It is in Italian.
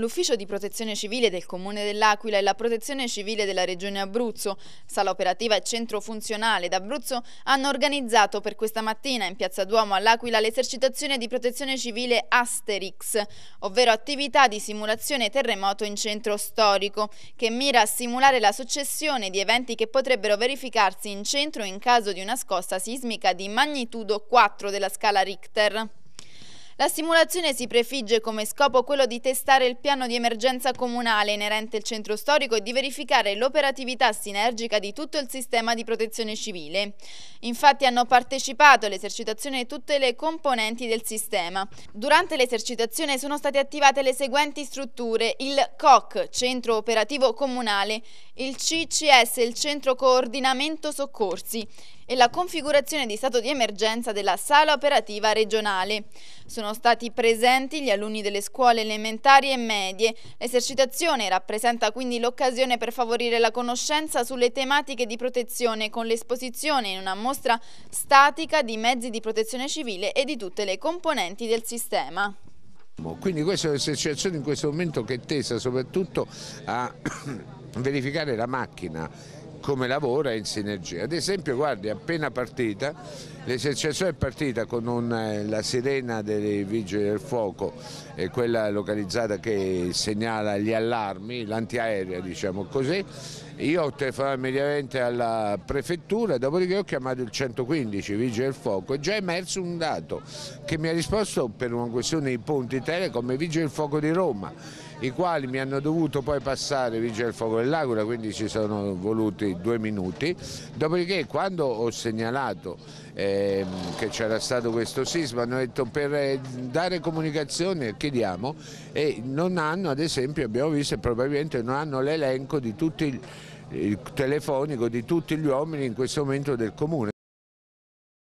L'Ufficio di Protezione Civile del Comune dell'Aquila e la Protezione Civile della Regione Abruzzo, Sala Operativa e Centro Funzionale d'Abruzzo hanno organizzato per questa mattina in Piazza Duomo all'Aquila l'esercitazione di protezione civile Asterix, ovvero attività di simulazione terremoto in centro storico, che mira a simulare la successione di eventi che potrebbero verificarsi in centro in caso di una scossa sismica di magnitudo 4 della scala Richter. La simulazione si prefigge come scopo quello di testare il piano di emergenza comunale inerente al centro storico e di verificare l'operatività sinergica di tutto il sistema di protezione civile. Infatti hanno partecipato all'esercitazione tutte le componenti del sistema. Durante l'esercitazione sono state attivate le seguenti strutture, il COC, Centro Operativo Comunale, il CCS, il Centro Coordinamento Soccorsi, e la configurazione di stato di emergenza della sala operativa regionale. Sono stati presenti gli alunni delle scuole elementari e medie. L'esercitazione rappresenta quindi l'occasione per favorire la conoscenza sulle tematiche di protezione con l'esposizione in una mostra statica di mezzi di protezione civile e di tutte le componenti del sistema. Quindi questa è un'esercitazione in questo momento che è tesa soprattutto a verificare la macchina come lavora in sinergia. Ad esempio, guardi, appena partita, l'esercitazione è partita con una, eh, la sirena dei vigili del fuoco, eh, quella localizzata che segnala gli allarmi, l'antiaerea diciamo così. Io ho telefonato immediatamente alla prefettura, dopodiché ho chiamato il 115, vigili del fuoco, e già è emerso un dato che mi ha risposto per una questione di punti tele come vigile del fuoco di Roma i quali mi hanno dovuto poi passare Vigile del Fuoco dell'Aquila, quindi ci sono voluti due minuti. Dopodiché quando ho segnalato eh, che c'era stato questo sisma, hanno detto per eh, dare comunicazione chiediamo e non hanno, ad esempio abbiamo visto probabilmente non hanno l'elenco di tutti il telefonico di tutti gli uomini in questo momento del comune.